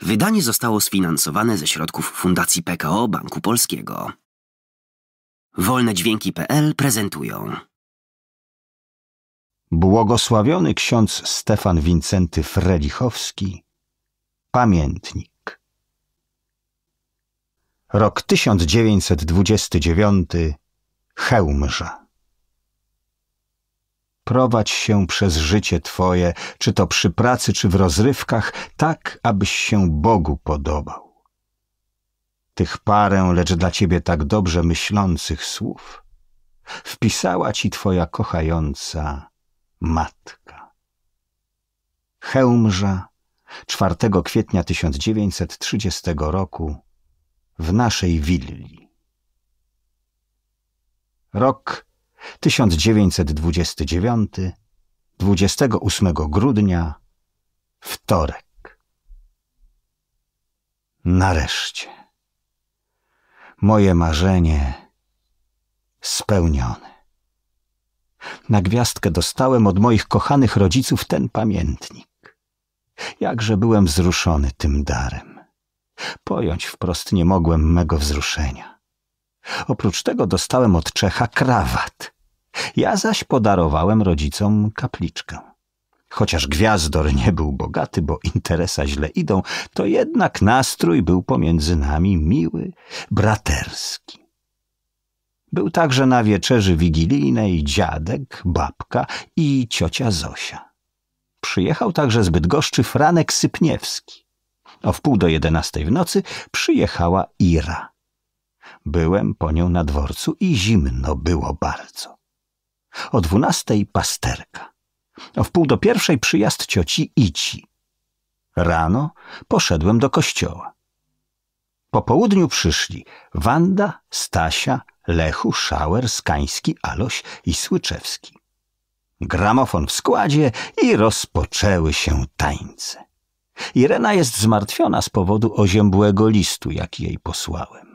Wydanie zostało sfinansowane ze środków Fundacji PKO Banku Polskiego. Wolne Dźwięki.pl prezentują Błogosławiony ksiądz Stefan Wincenty Frelichowski Pamiętnik Rok 1929 Chełmża prowadź się przez życie Twoje, czy to przy pracy, czy w rozrywkach, tak, abyś się Bogu podobał. Tych parę, lecz dla Ciebie tak dobrze myślących słów wpisała Ci Twoja kochająca matka. Chełmża, 4 kwietnia 1930 roku, w naszej willi. Rok 1929, 28 grudnia, wtorek. Nareszcie. Moje marzenie spełnione. Na gwiazdkę dostałem od moich kochanych rodziców ten pamiętnik. Jakże byłem wzruszony tym darem. Pojąć wprost nie mogłem mego wzruszenia. Oprócz tego dostałem od Czecha krawat. Ja zaś podarowałem rodzicom kapliczkę. Chociaż gwiazdor nie był bogaty, bo interesa źle idą, to jednak nastrój był pomiędzy nami miły, braterski. Był także na wieczerzy wigilijnej dziadek, babka i ciocia Zosia. Przyjechał także zbyt goszczy Franek Sypniewski. O wpół do jedenastej w nocy przyjechała Ira. Byłem po nią na dworcu i zimno było bardzo. O dwunastej pasterka. O wpół do pierwszej przyjazd cioci Ici. Rano poszedłem do kościoła. Po południu przyszli Wanda, Stasia, Lechu, Szauer, Skański, Aloś i Słyczewski. Gramofon w składzie i rozpoczęły się tańce. Irena jest zmartwiona z powodu oziębłego listu, jaki jej posłałem.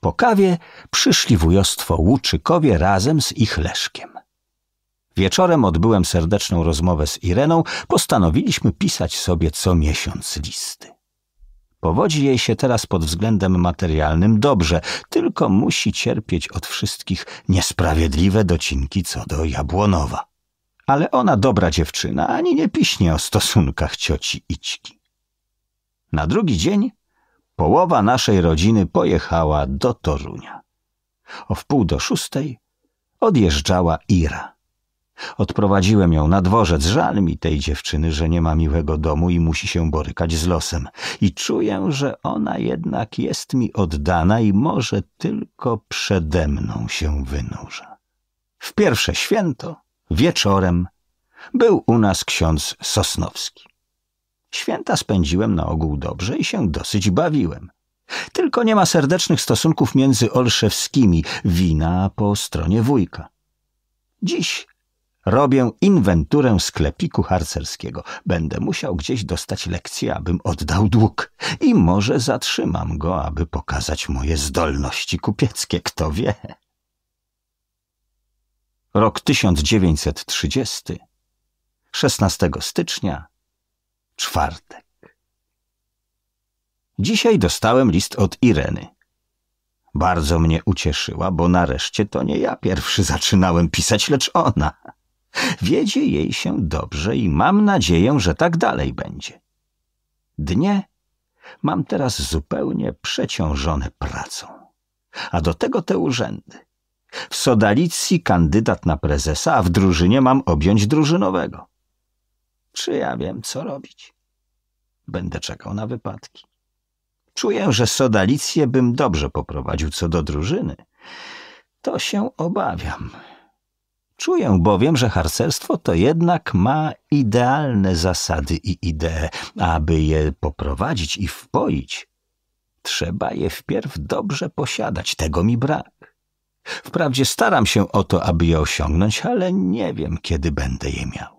Po kawie przyszli wujostwo Łuczykowie razem z ich Leszkiem. Wieczorem odbyłem serdeczną rozmowę z Ireną, postanowiliśmy pisać sobie co miesiąc listy. Powodzi jej się teraz pod względem materialnym dobrze, tylko musi cierpieć od wszystkich niesprawiedliwe docinki co do Jabłonowa. Ale ona dobra dziewczyna, ani nie piśnie o stosunkach cioci Ićki. Na drugi dzień Połowa naszej rodziny pojechała do Torunia. O wpół do szóstej odjeżdżała Ira. Odprowadziłem ją na dworzec. Żal mi tej dziewczyny, że nie ma miłego domu i musi się borykać z losem. I czuję, że ona jednak jest mi oddana i może tylko przede mną się wynurza. W pierwsze święto, wieczorem, był u nas ksiądz Sosnowski. Święta spędziłem na ogół dobrze i się dosyć bawiłem. Tylko nie ma serdecznych stosunków między Olszewskimi, wina po stronie wujka. Dziś robię inwenturę sklepiku harcerskiego. Będę musiał gdzieś dostać lekcję, abym oddał dług. I może zatrzymam go, aby pokazać moje zdolności kupieckie, kto wie. Rok 1930, 16 stycznia czwartek. Dzisiaj dostałem list od Ireny. Bardzo mnie ucieszyła, bo nareszcie to nie ja pierwszy zaczynałem pisać, lecz ona. Wiedzie jej się dobrze i mam nadzieję, że tak dalej będzie. Dnie mam teraz zupełnie przeciążone pracą, a do tego te urzędy. W Sodalicji kandydat na prezesa, a w drużynie mam objąć drużynowego czy ja wiem, co robić. Będę czekał na wypadki. Czuję, że Sodalicję bym dobrze poprowadził co do drużyny. To się obawiam. Czuję bowiem, że harcerstwo to jednak ma idealne zasady i idee. Aby je poprowadzić i wpoić, trzeba je wpierw dobrze posiadać. Tego mi brak. Wprawdzie staram się o to, aby je osiągnąć, ale nie wiem, kiedy będę je miał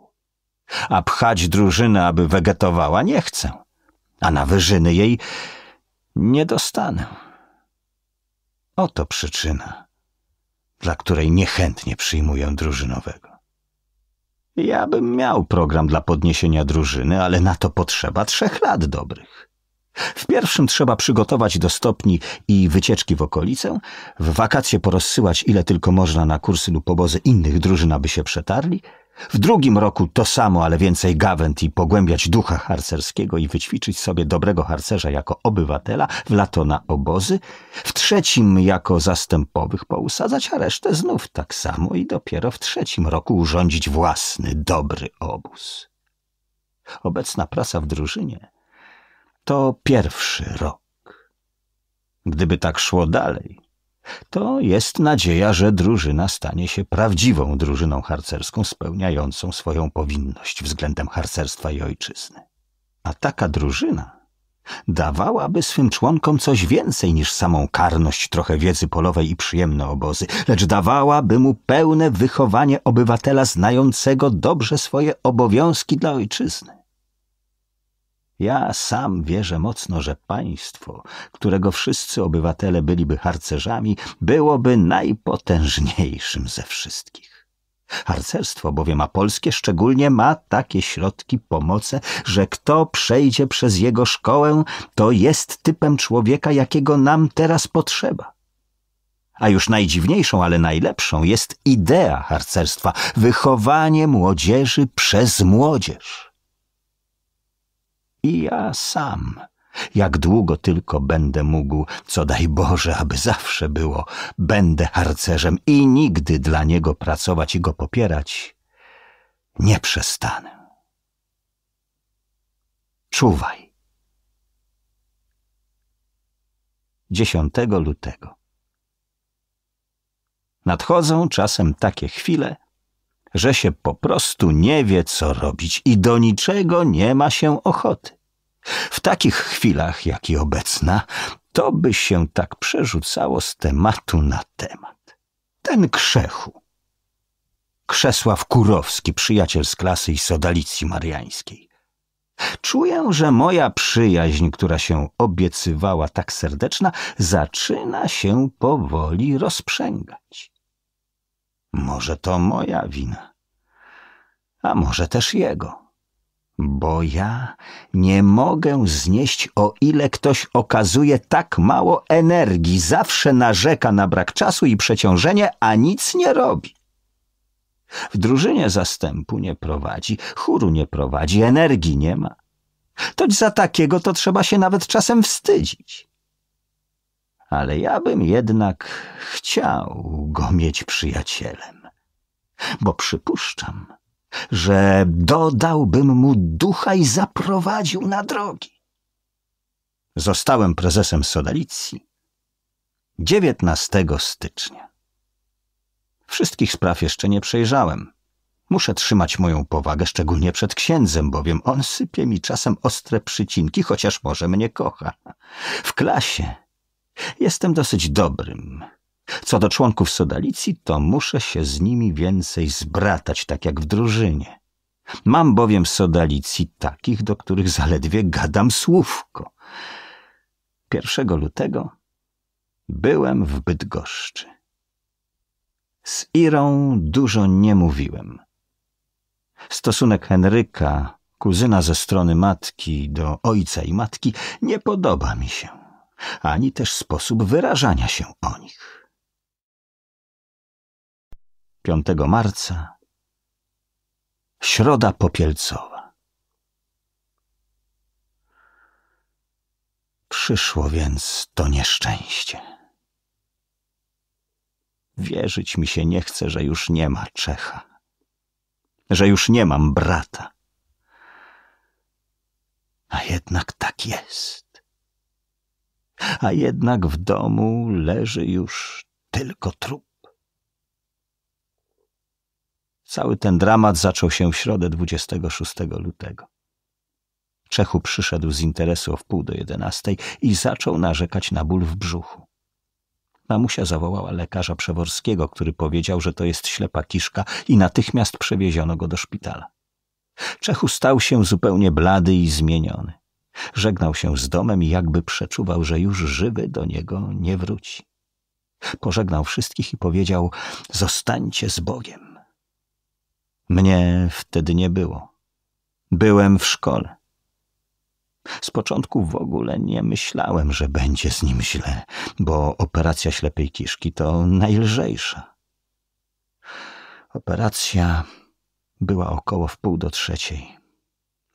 a pchać drużynę, aby wegetowała, nie chcę, a na wyżyny jej nie dostanę. Oto przyczyna, dla której niechętnie przyjmuję drużynowego. Ja bym miał program dla podniesienia drużyny, ale na to potrzeba trzech lat dobrych. W pierwszym trzeba przygotować do stopni i wycieczki w okolicę, w wakacje porozsyłać ile tylko można na kursy lub obozy innych drużyn, aby się przetarli – w drugim roku to samo, ale więcej gawęd i pogłębiać ducha harcerskiego i wyćwiczyć sobie dobrego harcerza jako obywatela w lato na obozy. W trzecim jako zastępowych pousadzać, a resztę znów tak samo i dopiero w trzecim roku urządzić własny, dobry obóz. Obecna prasa w drużynie to pierwszy rok. Gdyby tak szło dalej, to jest nadzieja, że drużyna stanie się prawdziwą drużyną harcerską, spełniającą swoją powinność względem harcerstwa i ojczyzny. A taka drużyna dawałaby swym członkom coś więcej niż samą karność, trochę wiedzy polowej i przyjemne obozy, lecz dawałaby mu pełne wychowanie obywatela znającego dobrze swoje obowiązki dla ojczyzny. Ja sam wierzę mocno, że państwo, którego wszyscy obywatele byliby harcerzami, byłoby najpotężniejszym ze wszystkich. Harcerstwo bowiem a polskie szczególnie ma takie środki pomocy, że kto przejdzie przez jego szkołę, to jest typem człowieka, jakiego nam teraz potrzeba. A już najdziwniejszą, ale najlepszą jest idea harcerstwa, wychowanie młodzieży przez młodzież i ja sam. Jak długo tylko będę mógł, co daj Boże, aby zawsze było, będę harcerzem i nigdy dla niego pracować i go popierać nie przestanę. Czuwaj. 10 lutego. Nadchodzą czasem takie chwile, że się po prostu nie wie, co robić i do niczego nie ma się ochoty. W takich chwilach, jak i obecna, to by się tak przerzucało z tematu na temat. Ten krzechu. Krzesław Kurowski, przyjaciel z klasy i sodalicji mariańskiej. Czuję, że moja przyjaźń, która się obiecywała tak serdeczna, zaczyna się powoli rozprzęgać. Może to moja wina, a może też jego. Bo ja nie mogę znieść, o ile ktoś okazuje tak mało energii, zawsze narzeka na brak czasu i przeciążenie, a nic nie robi. W drużynie zastępu nie prowadzi, chóru nie prowadzi, energii nie ma. Toć za takiego to trzeba się nawet czasem wstydzić ale ja bym jednak chciał go mieć przyjacielem, bo przypuszczam, że dodałbym mu ducha i zaprowadził na drogi. Zostałem prezesem Sodalicji 19 stycznia. Wszystkich spraw jeszcze nie przejrzałem. Muszę trzymać moją powagę, szczególnie przed księdzem, bowiem on sypie mi czasem ostre przycinki, chociaż może mnie kocha. W klasie Jestem dosyć dobrym. Co do członków Sodalicji, to muszę się z nimi więcej zbratać, tak jak w drużynie. Mam bowiem Sodalicji takich, do których zaledwie gadam słówko. 1 lutego byłem w Bydgoszczy. Z Irą dużo nie mówiłem. Stosunek Henryka, kuzyna ze strony matki, do ojca i matki nie podoba mi się ani też sposób wyrażania się o nich. 5 marca Środa popielcowa. Przyszło więc to nieszczęście. Wierzyć mi się nie chce, że już nie ma Czecha, że już nie mam brata. A jednak tak jest a jednak w domu leży już tylko trup. Cały ten dramat zaczął się w środę 26 lutego. Czechu przyszedł z interesu o wpół do jedenastej i zaczął narzekać na ból w brzuchu. Mamusia zawołała lekarza przeworskiego, który powiedział, że to jest ślepa kiszka i natychmiast przewieziono go do szpitala. Czechu stał się zupełnie blady i zmieniony. Żegnał się z domem i jakby przeczuwał, że już żywy do niego nie wróci. Pożegnał wszystkich i powiedział: Zostańcie z Bogiem. Mnie wtedy nie było. Byłem w szkole. Z początku w ogóle nie myślałem, że będzie z nim źle, bo operacja ślepej kiszki to najlżejsza. Operacja była około wpół do trzeciej.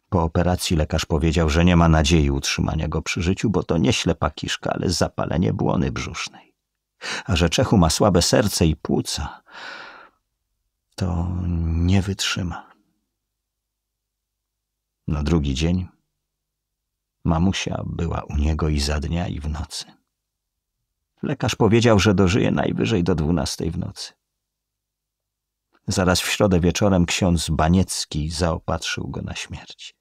Po operacji lekarz powiedział, że nie ma nadziei utrzymania go przy życiu, bo to nie ślepa kiszka, ale zapalenie błony brzusznej. A że Czechu ma słabe serce i płuca, to nie wytrzyma. Na drugi dzień mamusia była u niego i za dnia, i w nocy. Lekarz powiedział, że dożyje najwyżej do dwunastej w nocy. Zaraz w środę wieczorem ksiądz Baniecki zaopatrzył go na śmierć.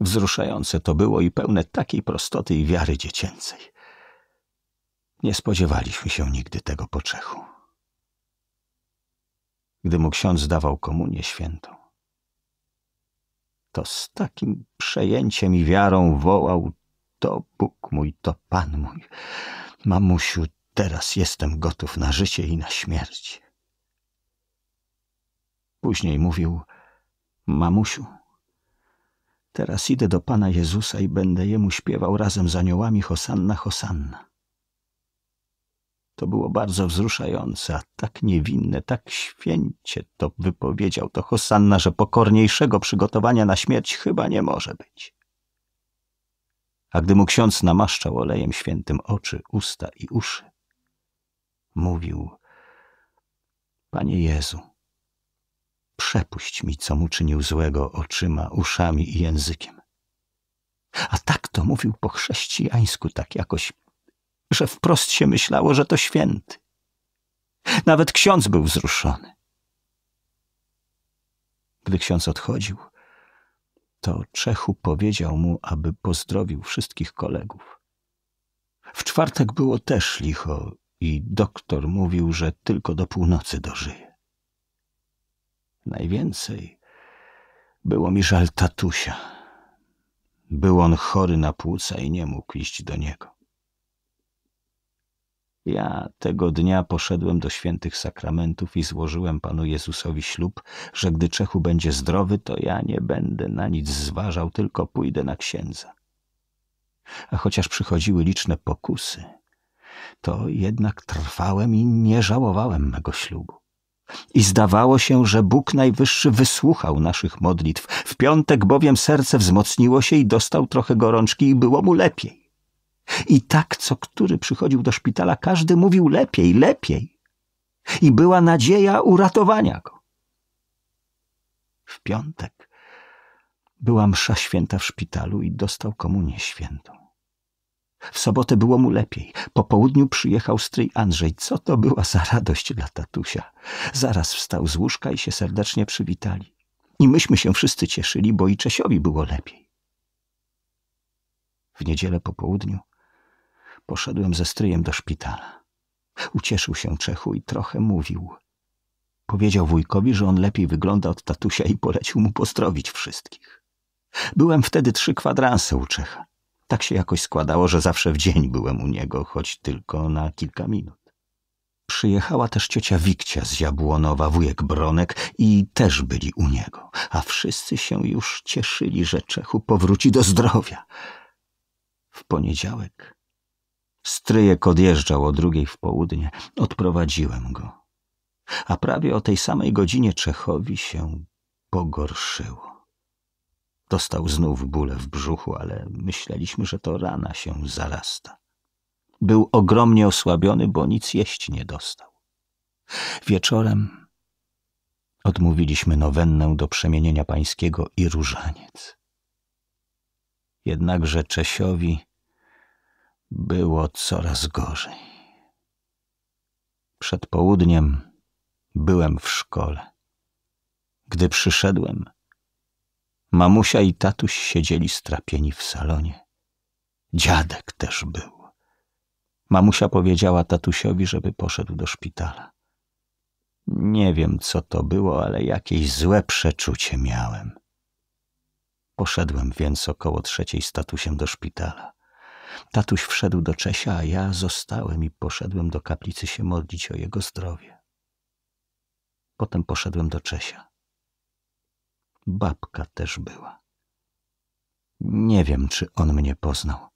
Wzruszające to było i pełne takiej prostoty i wiary dziecięcej. Nie spodziewaliśmy się nigdy tego po Czechu. Gdy mu ksiądz dawał komunię świętą, to z takim przejęciem i wiarą wołał: To Bóg mój, to Pan mój. Mamusiu, teraz jestem gotów na życie i na śmierć. Później mówił: Mamusiu, teraz idę do Pana Jezusa i będę jemu śpiewał razem z aniołami Hosanna, Hosanna. To było bardzo wzruszające, a tak niewinne, tak święcie to wypowiedział to Hosanna, że pokorniejszego przygotowania na śmierć chyba nie może być. A gdy mu ksiądz namaszczał olejem świętym oczy, usta i uszy, mówił: Panie Jezu, Przepuść mi, co mu czynił złego oczyma, uszami i językiem. A tak to mówił po chrześcijańsku, tak jakoś, że wprost się myślało, że to święty. Nawet ksiądz był wzruszony. Gdy ksiądz odchodził, to Czechu powiedział mu, aby pozdrowił wszystkich kolegów. W czwartek było też licho i doktor mówił, że tylko do północy dożyje. Najwięcej było mi żal tatusia. Był on chory na płuca i nie mógł iść do niego. Ja tego dnia poszedłem do świętych sakramentów i złożyłem Panu Jezusowi ślub, że gdy Czechu będzie zdrowy, to ja nie będę na nic zważał, tylko pójdę na księdza. A chociaż przychodziły liczne pokusy, to jednak trwałem i nie żałowałem mego ślubu. I zdawało się, że Bóg Najwyższy wysłuchał naszych modlitw. W piątek bowiem serce wzmocniło się i dostał trochę gorączki i było mu lepiej. I tak co który przychodził do szpitala, każdy mówił lepiej, lepiej. I była nadzieja uratowania go. W piątek była msza święta w szpitalu i dostał komunię świętą. W sobotę było mu lepiej. Po południu przyjechał stryj Andrzej. Co to była za radość dla tatusia. Zaraz wstał z łóżka i się serdecznie przywitali. I myśmy się wszyscy cieszyli, bo i Czesiowi było lepiej. W niedzielę po południu poszedłem ze stryjem do szpitala. Ucieszył się Czechu i trochę mówił. Powiedział wujkowi, że on lepiej wygląda od tatusia i polecił mu pozdrowić wszystkich. Byłem wtedy trzy kwadranse u Czecha. Tak się jakoś składało, że zawsze w dzień byłem u niego, choć tylko na kilka minut. Przyjechała też ciocia Wikcia z Jabłonowa, wujek Bronek i też byli u niego, a wszyscy się już cieszyli, że Czechu powróci do zdrowia. W poniedziałek stryjek odjeżdżał o drugiej w południe. Odprowadziłem go. A prawie o tej samej godzinie Czechowi się pogorszyło. Dostał znów bóle w brzuchu, ale myśleliśmy, że to rana się zarasta. Był ogromnie osłabiony, bo nic jeść nie dostał. Wieczorem odmówiliśmy nowennę do przemienienia pańskiego i różaniec. Jednakże Czesiowi było coraz gorzej. Przed południem byłem w szkole. Gdy przyszedłem, Mamusia i tatuś siedzieli strapieni w salonie. Dziadek też był. Mamusia powiedziała tatusiowi, żeby poszedł do szpitala. Nie wiem, co to było, ale jakieś złe przeczucie miałem. Poszedłem więc około trzeciej z tatusiem do szpitala. Tatuś wszedł do Czesia, a ja zostałem i poszedłem do kaplicy się modlić o jego zdrowie. Potem poszedłem do Czesia babka też była. Nie wiem, czy on mnie poznał.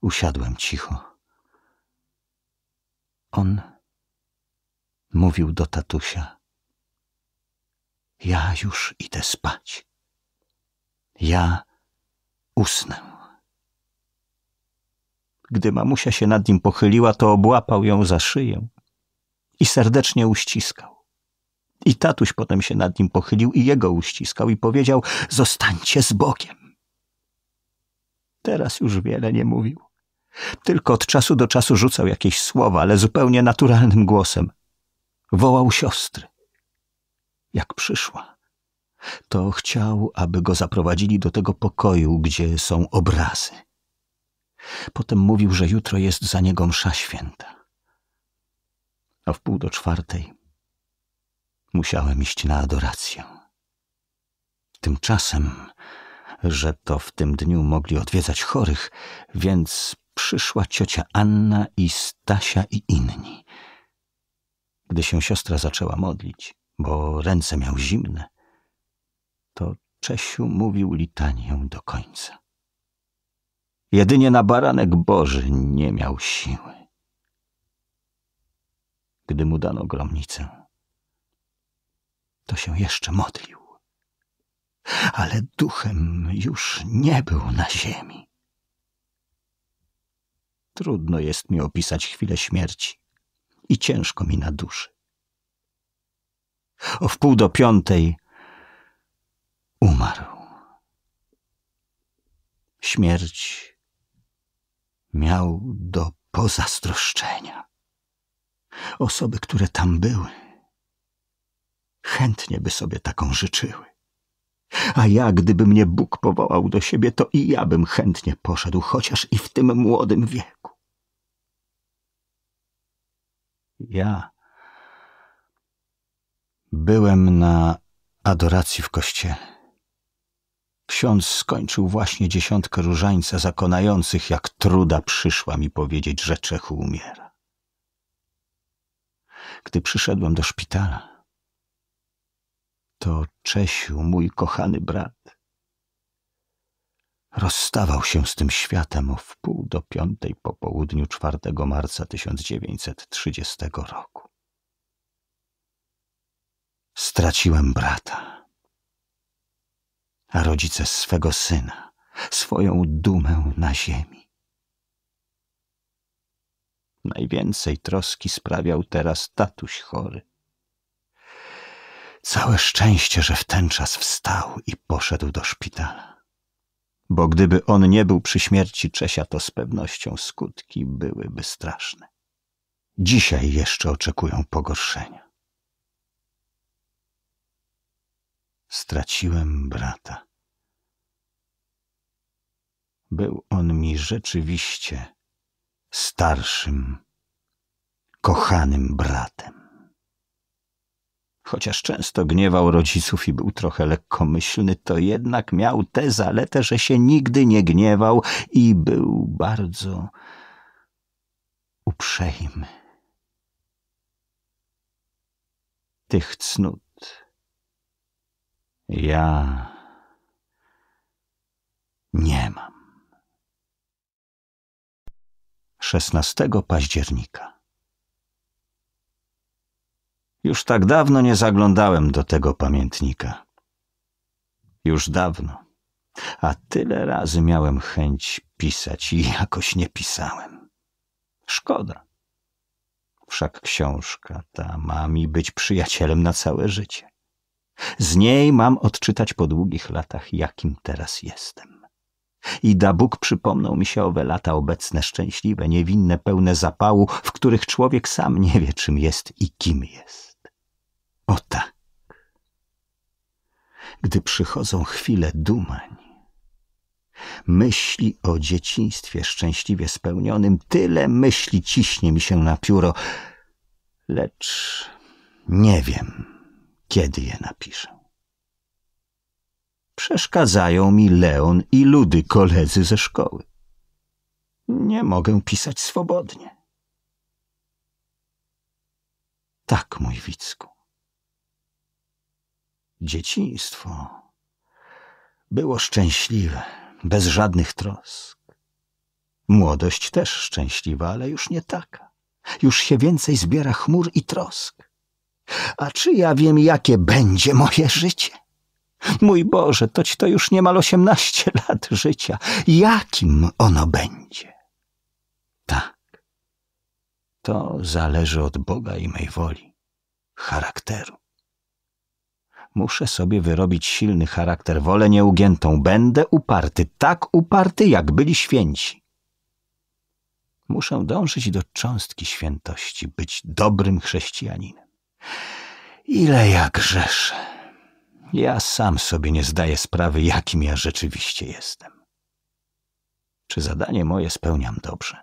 Usiadłem cicho. On mówił do tatusia. Ja już idę spać. Ja usnę. Gdy mamusia się nad nim pochyliła, to obłapał ją za szyję i serdecznie uściskał. I tatuś potem się nad nim pochylił i jego uściskał i powiedział: Zostańcie z Bogiem. Teraz już wiele nie mówił. Tylko od czasu do czasu rzucał jakieś słowa, ale zupełnie naturalnym głosem. Wołał siostry. Jak przyszła, to chciał, aby go zaprowadzili do tego pokoju, gdzie są obrazy. Potem mówił, że jutro jest za niego msza święta. A w pół do czwartej Musiałem iść na adorację. Tymczasem, że to w tym dniu mogli odwiedzać chorych, więc przyszła ciocia Anna i Stasia i inni. Gdy się siostra zaczęła modlić, bo ręce miał zimne, to Czesiu mówił litanię do końca. Jedynie na baranek Boży nie miał siły. Gdy mu dano gromnicę, to się jeszcze modlił. Ale duchem już nie był na ziemi. Trudno jest mi opisać chwilę śmierci i ciężko mi na duszy. O wpół do piątej umarł. Śmierć miał do pozazdroszczenia. Osoby, które tam były chętnie by sobie taką życzyły. A ja, gdyby mnie Bóg powołał do siebie, to i ja bym chętnie poszedł, chociaż i w tym młodym wieku. Ja byłem na adoracji w kościele. Ksiądz skończył właśnie dziesiątkę różańca zakonających, jak truda przyszła mi powiedzieć, że Czechu umiera. Gdy przyszedłem do szpitala, to Czesiu, mój kochany brat. Rozstawał się z tym światem o wpół do piątej po południu 4 marca 1930 roku. Straciłem brata, a rodzice swego syna, swoją dumę na ziemi. Najwięcej troski sprawiał teraz tatuś chory. Całe szczęście, że wtenczas wstał i poszedł do szpitala. Bo gdyby on nie był przy śmierci Czesia, to z pewnością skutki byłyby straszne. Dzisiaj jeszcze oczekują pogorszenia. Straciłem brata. Był on mi rzeczywiście starszym, kochanym bratem. Chociaż często gniewał rodziców i był trochę lekkomyślny, to jednak miał tę zaletę, że się nigdy nie gniewał i był bardzo uprzejmy. Tych cnót ja nie mam. 16 października już tak dawno nie zaglądałem do tego pamiętnika. Już dawno. A tyle razy miałem chęć pisać i jakoś nie pisałem. Szkoda. Wszak książka ta ma mi być przyjacielem na całe życie. Z niej mam odczytać po długich latach, jakim teraz jestem. I da Bóg przypomnął mi się owe lata obecne, szczęśliwe, niewinne, pełne zapału, w których człowiek sam nie wie, czym jest i kim jest. O tak. Gdy przychodzą chwile dumań, myśli o dzieciństwie szczęśliwie spełnionym, tyle myśli ciśnie mi się na pióro, lecz nie wiem, kiedy je napiszę. Przeszkadzają mi Leon i Ludy, koledzy ze szkoły. Nie mogę pisać swobodnie. Tak, mój Wicku. Dzieciństwo było szczęśliwe, bez żadnych trosk. Młodość też szczęśliwa, ale już nie taka. Już się więcej zbiera chmur i trosk. A czy ja wiem, jakie będzie moje życie? Mój Boże, toć to już niemal osiemnaście lat życia. Jakim ono będzie? Tak. To zależy od Boga i mej woli, charakteru. Muszę sobie wyrobić silny charakter, wolę nieugiętą. Będę uparty, tak uparty, jak byli święci. Muszę dążyć do cząstki świętości, być dobrym chrześcijaninem. Ile ja grzeszę. Ja sam sobie nie zdaję sprawy, jakim ja rzeczywiście jestem. Czy zadanie moje spełniam dobrze?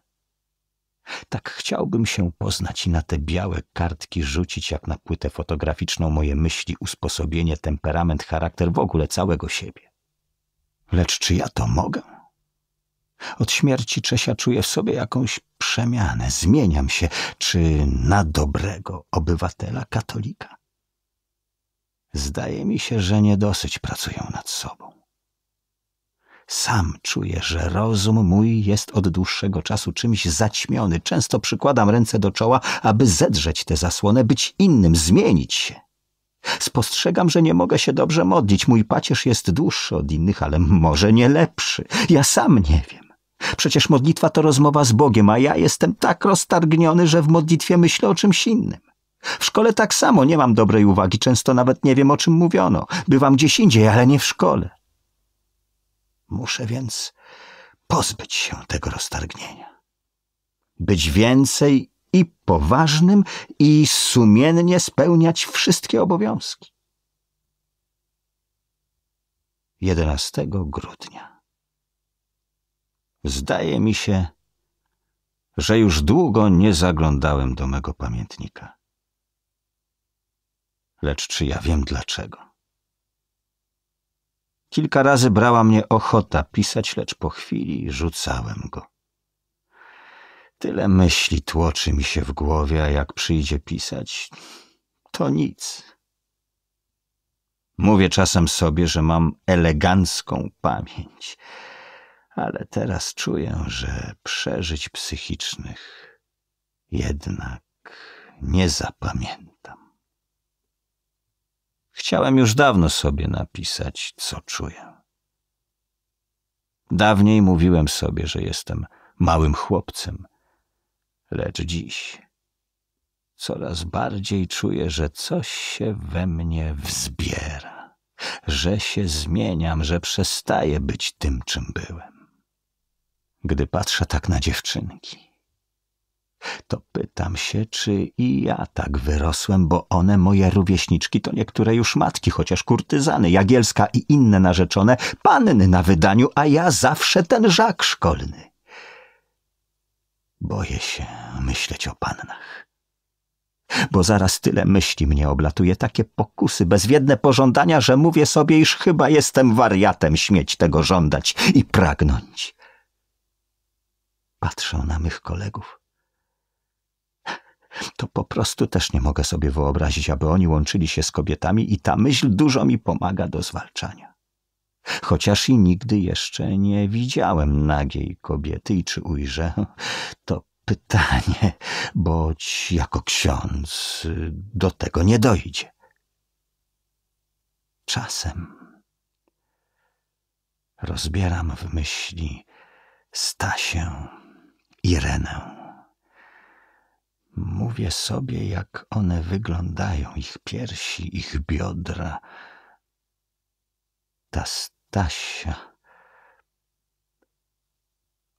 Tak chciałbym się poznać i na te białe kartki rzucić jak na płytę fotograficzną moje myśli, usposobienie, temperament, charakter, w ogóle całego siebie. Lecz czy ja to mogę? Od śmierci Czesia czuję w sobie jakąś przemianę, zmieniam się, czy na dobrego obywatela katolika? Zdaje mi się, że nie dosyć pracują nad sobą. Sam czuję, że rozum mój jest od dłuższego czasu czymś zaćmiony. Często przykładam ręce do czoła, aby zedrzeć tę zasłonę, być innym, zmienić się. Spostrzegam, że nie mogę się dobrze modlić. Mój pacierz jest dłuższy od innych, ale może nie lepszy. Ja sam nie wiem. Przecież modlitwa to rozmowa z Bogiem, a ja jestem tak roztargniony, że w modlitwie myślę o czymś innym. W szkole tak samo nie mam dobrej uwagi, często nawet nie wiem, o czym mówiono. Bywam gdzieś indziej, ale nie w szkole. Muszę więc pozbyć się tego roztargnienia. Być więcej i poważnym, i sumiennie spełniać wszystkie obowiązki. 11 grudnia. Zdaje mi się, że już długo nie zaglądałem do mego pamiętnika. Lecz czy ja wiem dlaczego? Kilka razy brała mnie ochota pisać, lecz po chwili rzucałem go. Tyle myśli tłoczy mi się w głowie, a jak przyjdzie pisać, to nic. Mówię czasem sobie, że mam elegancką pamięć, ale teraz czuję, że przeżyć psychicznych jednak nie zapamiętam. Chciałem już dawno sobie napisać, co czuję. Dawniej mówiłem sobie, że jestem małym chłopcem, lecz dziś coraz bardziej czuję, że coś się we mnie wzbiera, że się zmieniam, że przestaję być tym, czym byłem. Gdy patrzę tak na dziewczynki, to pytam się, czy i ja tak wyrosłem, bo one, moje rówieśniczki, to niektóre już matki, chociaż kurtyzany, jagielska i inne narzeczone, panny na wydaniu, a ja zawsze ten żak szkolny. Boję się myśleć o pannach, bo zaraz tyle myśli mnie oblatuje, takie pokusy, bezwiedne pożądania, że mówię sobie, iż chyba jestem wariatem śmieć tego żądać i pragnąć. Patrzę na mych kolegów to po prostu też nie mogę sobie wyobrazić, aby oni łączyli się z kobietami i ta myśl dużo mi pomaga do zwalczania. Chociaż i nigdy jeszcze nie widziałem nagiej kobiety i czy ujrzę, to pytanie, boć jako ksiądz do tego nie dojdzie. Czasem rozbieram w myśli Stasię, Irenę Mówię sobie, jak one wyglądają, ich piersi, ich biodra. Ta Stasia.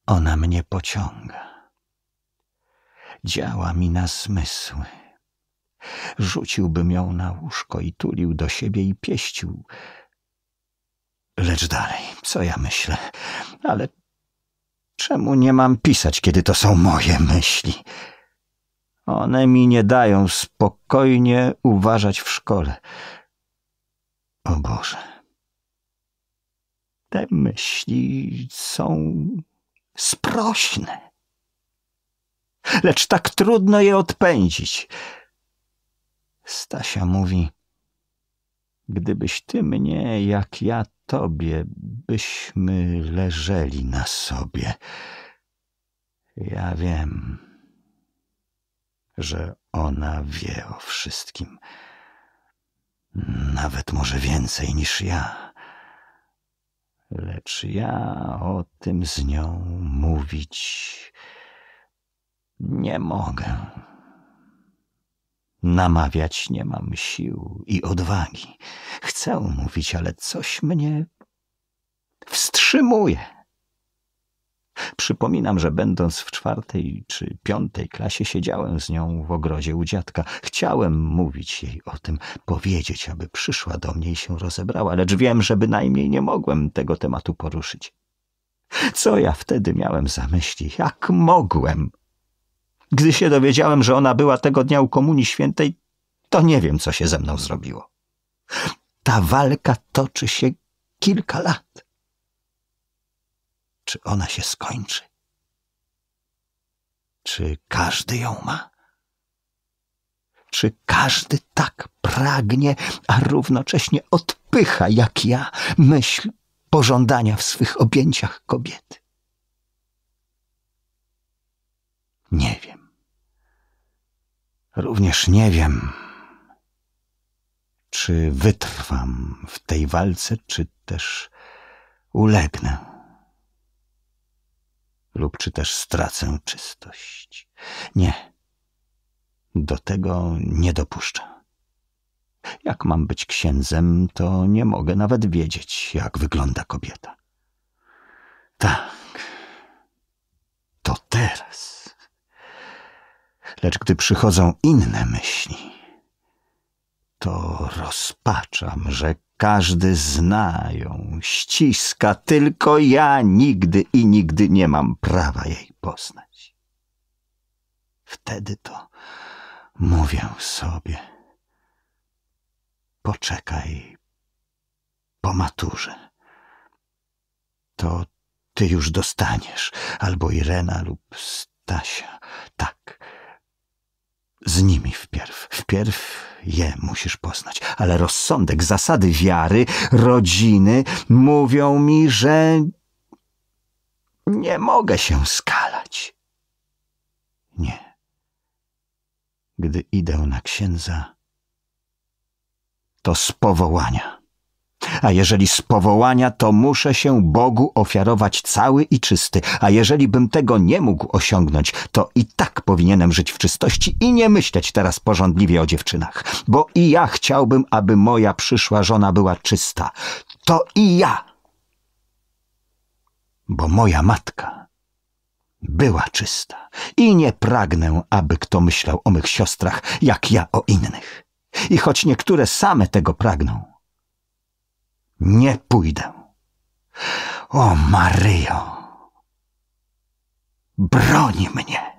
Ona mnie pociąga. Działa mi na zmysły. Rzuciłbym ją na łóżko i tulił do siebie i pieścił. Lecz dalej, co ja myślę? Ale czemu nie mam pisać, kiedy to są moje myśli? One mi nie dają spokojnie uważać w szkole. O Boże. Te myśli są sprośne. Lecz tak trudno je odpędzić. Stasia mówi, gdybyś ty mnie, jak ja tobie, byśmy leżeli na sobie. Ja wiem że ona wie o wszystkim. Nawet może więcej niż ja. Lecz ja o tym z nią mówić nie mogę. Namawiać nie mam sił i odwagi. Chcę mówić, ale coś mnie wstrzymuje. Przypominam, że będąc w czwartej czy piątej klasie siedziałem z nią w ogrodzie u dziadka. Chciałem mówić jej o tym, powiedzieć, aby przyszła do mnie i się rozebrała, lecz wiem, że bynajmniej nie mogłem tego tematu poruszyć. Co ja wtedy miałem za myśli? Jak mogłem? Gdy się dowiedziałem, że ona była tego dnia u Komunii Świętej, to nie wiem, co się ze mną zrobiło. Ta walka toczy się kilka lat. Czy ona się skończy? Czy każdy ją ma? Czy każdy tak pragnie, a równocześnie odpycha, jak ja, myśl pożądania w swych objęciach kobiety? Nie wiem. Również nie wiem, czy wytrwam w tej walce, czy też ulegnę lub czy też stracę czystość. Nie, do tego nie dopuszczam. Jak mam być księdzem, to nie mogę nawet wiedzieć, jak wygląda kobieta. Tak, to teraz. Lecz gdy przychodzą inne myśli, to rozpaczam, że każdy zna ją, ściska, tylko ja nigdy i nigdy nie mam prawa jej poznać. Wtedy to mówię sobie, poczekaj po maturze. To ty już dostaniesz albo Irena lub Stasia, tak z nimi wpierw. Wpierw je musisz poznać. Ale rozsądek, zasady wiary, rodziny mówią mi, że nie mogę się skalać. Nie. Gdy idę na księdza, to z powołania. A jeżeli z powołania, to muszę się Bogu ofiarować cały i czysty, a jeżeli bym tego nie mógł osiągnąć, to i tak powinienem żyć w czystości i nie myśleć teraz porządliwie o dziewczynach, bo i ja chciałbym, aby moja przyszła żona była czysta. To i ja! Bo moja matka była czysta i nie pragnę, aby kto myślał o mych siostrach, jak ja o innych. I choć niektóre same tego pragną, nie pójdę. O Maryjo, broni mnie.